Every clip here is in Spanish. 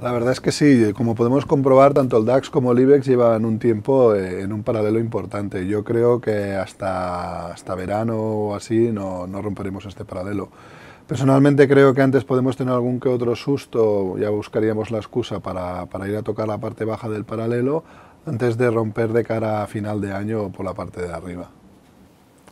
La verdad es que sí, eh, como podemos comprobar, tanto el DAX como el IBEX llevan un tiempo eh, en un paralelo importante. Yo creo que hasta, hasta verano o así no, romperemos este paralelo. Personalmente creo que antes podemos tener algún que otro susto, ya buscaríamos la excusa para ir a tocar la parte baja del paralelo antes de romper de cara a final de año por la parte de arriba.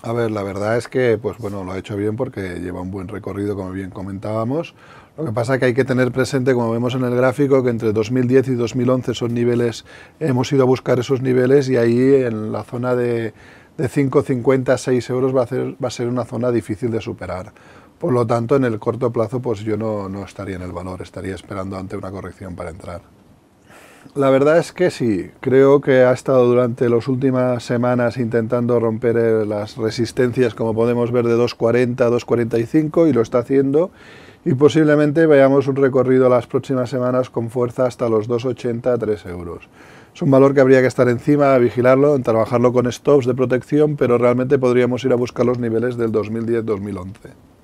A ver, la verdad es que, pues bueno, lo ha hecho bien porque lleva un buen recorrido, como bien comentábamos. Lo que pasa es que hay que tener presente, como vemos en el gráfico, que entre 2010 y 2011 son niveles, hemos ido a buscar esos niveles y ahí en la zona de, de 5,50, 6 euros va a, ser, una zona difícil de superar. Por lo tanto, en el corto plazo, pues yo no, no estaría en el valor, estaría esperando ante una corrección para entrar. La verdad es que sí, creo que ha estado durante las últimas semanas intentando romper eh, las resistencias, como podemos ver, de 2.40 a 2.45 y lo está haciendo. Y posiblemente vayamos un recorrido las próximas semanas con fuerza hasta los 2.80 a 3 euros. Es un valor que habría que estar encima, vigilarlo, trabajarlo con stops de protección, pero realmente podríamos ir a buscar los niveles del 2010-2011.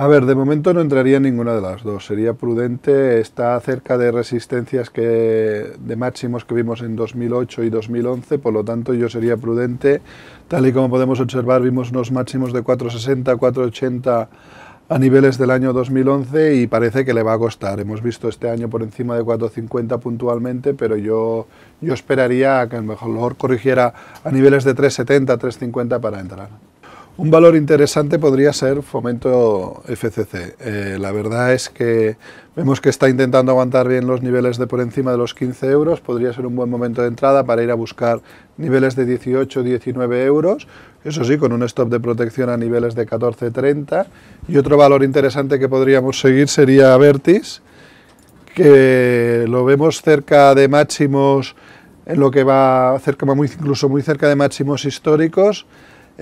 A ver, de momento no entraría en ninguna de las dos. Sería prudente, está cerca de resistencias que, de máximos que vimos en 2008 y 2011, por lo tanto yo sería prudente. Tal y como podemos observar, vimos unos máximos de 460, 480 a niveles del año 2011 y parece que le va a costar. Hemos visto este año por encima de 4.50 puntualmente, pero yo, yo esperaría que a lo mejor corrigiera a niveles de 3.70, 3.50 para entrar. Un valor interesante podría ser Fomento FCC. Eh, la verdad es que vemos que está intentando aguantar bien los niveles de por encima de los 15 euros. Podría ser un buen momento de entrada para ir a buscar niveles de 18, 19 euros. Eso sí, con un stop de protección a niveles de 14, 30. Y otro valor interesante que podríamos seguir sería Vertis, que lo vemos cerca de máximos, en lo que va cerca, incluso muy cerca de máximos históricos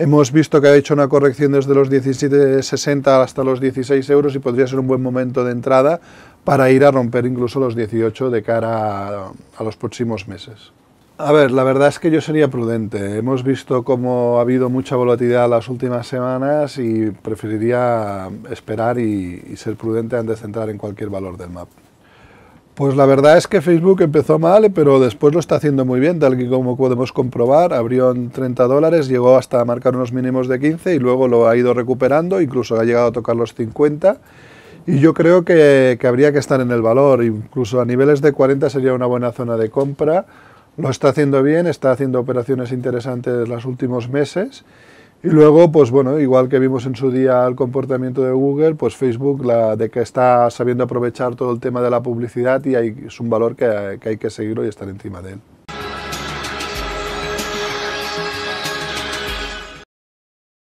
Hemos visto que ha hecho una corrección desde los 17,60 hasta los 16 euros y podría ser un buen momento de entrada para ir a romper incluso los 18 de cara a, los próximos meses. A ver, la verdad es que yo sería prudente. Hemos visto cómo ha habido mucha volatilidad las últimas semanas y preferiría esperar y, ser prudente antes de entrar en cualquier valor del mapa. Pues la verdad es que Facebook empezó mal, pero después lo está haciendo muy bien, tal y como podemos comprobar, abrió en 30 dólares, llegó hasta marcar unos mínimos de 15 y luego lo ha ido recuperando, incluso ha llegado a tocar los 50. Y yo creo que, habría que estar en el valor, incluso a niveles de 40 sería una buena zona de compra. Lo está haciendo bien, está haciendo operaciones interesantes los últimos meses y luego, pues bueno, igual que vimos en su día el comportamiento de Google, pues Facebook, la de que está sabiendo aprovechar todo el tema de la publicidad y hay, es un valor que, que hay que seguirlo y estar encima de él.